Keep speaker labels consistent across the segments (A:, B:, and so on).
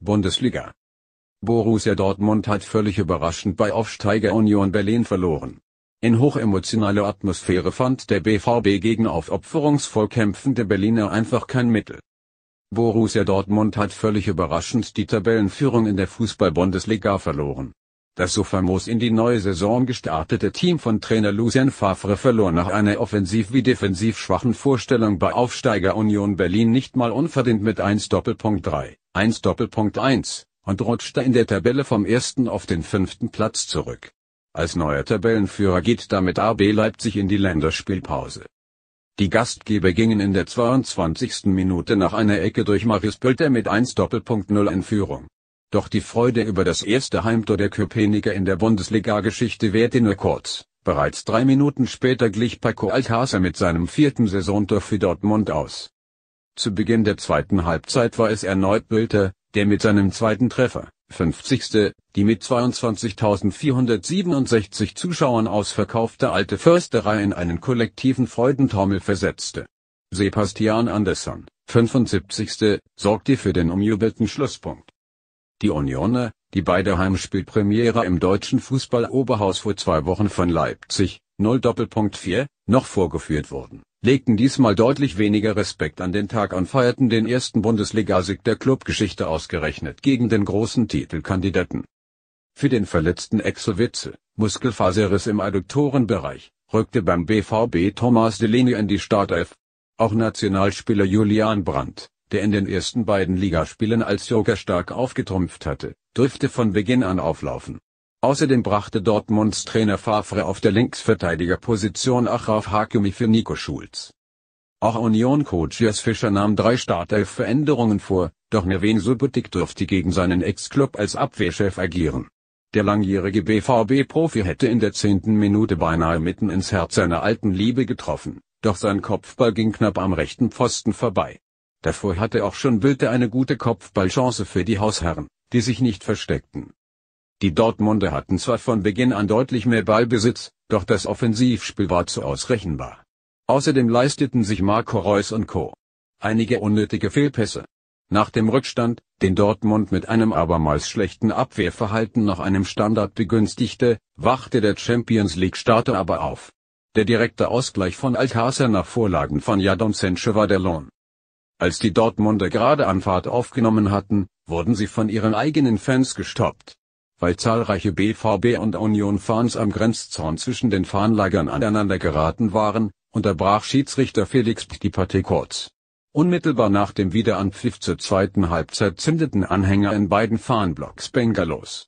A: Bundesliga. Borussia Dortmund hat völlig überraschend bei Aufsteiger Union Berlin verloren. In hochemotionaler Atmosphäre fand der BVB gegen aufopferungsvoll kämpfende Berliner einfach kein Mittel. Borussia Dortmund hat völlig überraschend die Tabellenführung in der Fußball-Bundesliga verloren. Das so famos in die neue Saison gestartete Team von Trainer Lucien Favre verlor nach einer offensiv wie defensiv schwachen Vorstellung bei Aufsteiger Union Berlin nicht mal unverdient mit 1 Doppelpunkt 3. 1 Doppelpunkt 1 und rutschte in der Tabelle vom ersten auf den fünften Platz zurück. Als neuer Tabellenführer geht damit AB Leipzig in die Länderspielpause. Die Gastgeber gingen in der 22. Minute nach einer Ecke durch Marius Bülter mit 1 Doppelpunkt 0 in Führung. Doch die Freude über das erste Heimtor der Köpenicker in der Bundesliga-Geschichte währte nur kurz. Bereits drei Minuten später glich Paco Alcácer mit seinem vierten Saisontor für Dortmund aus. Zu Beginn der zweiten Halbzeit war es erneut Bülter, der mit seinem zweiten Treffer, 50. die mit 22.467 Zuschauern ausverkaufte alte Försterei in einen kollektiven Freudentaumel versetzte. Sebastian Andersson, 75. sorgte für den umjubelten Schlusspunkt. Die Unioner, die bei der Heimspielpremiere im deutschen Fußballoberhaus vor zwei Wochen von Leipzig, 0 Doppelpunkt 4, noch vorgeführt wurden, legten diesmal deutlich weniger Respekt an den Tag und feierten den ersten Bundesligasieg der Clubgeschichte ausgerechnet gegen den großen Titelkandidaten. Für den verletzten Exowitze, Muskelfaserriss im Adduktorenbereich, rückte beim BVB Thomas Delaney in die Startelf. Auch Nationalspieler Julian Brandt, der in den ersten beiden Ligaspielen als Joker stark aufgetrumpft hatte, durfte von Beginn an auflaufen. Außerdem brachte Dortmunds Trainer Favre auf der Linksverteidigerposition Achraf Hakimi für Nico Schulz. Auch Union-Coach Jess Fischer nahm drei Startelf-Veränderungen vor, doch Mervyn Subotic durfte gegen seinen Ex-Club als Abwehrchef agieren. Der langjährige BVB-Profi hätte in der zehnten Minute beinahe mitten ins Herz seiner alten Liebe getroffen, doch sein Kopfball ging knapp am rechten Pfosten vorbei. Davor hatte auch schon Wilde eine gute Kopfballchance für die Hausherren, die sich nicht versteckten. Die Dortmunder hatten zwar von Beginn an deutlich mehr Ballbesitz, doch das Offensivspiel war zu ausrechenbar. Außerdem leisteten sich Marco Reus und Co. einige unnötige Fehlpässe. Nach dem Rückstand, den Dortmund mit einem abermals schlechten Abwehrverhalten nach einem Standard begünstigte, wachte der Champions League-Starter aber auf. Der direkte Ausgleich von Alcácer nach Vorlagen von Jadon Sancho war der Lohn. Als die Dortmunder gerade Anfahrt aufgenommen hatten, wurden sie von ihren eigenen Fans gestoppt weil zahlreiche BVB- und Union-Fans am Grenzzaun zwischen den Fanlagern aneinander geraten waren, unterbrach Schiedsrichter Felix die Partie kurz. Unmittelbar nach dem Wiederanpfiff zur zweiten Halbzeit zündeten Anhänger in beiden Fahnenblocks Bengalos.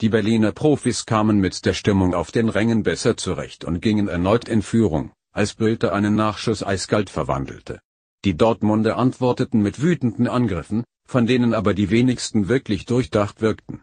A: Die Berliner Profis kamen mit der Stimmung auf den Rängen besser zurecht und gingen erneut in Führung, als Bülter einen Nachschuss eiskalt verwandelte. Die Dortmunder antworteten mit wütenden Angriffen, von denen aber die wenigsten wirklich durchdacht wirkten.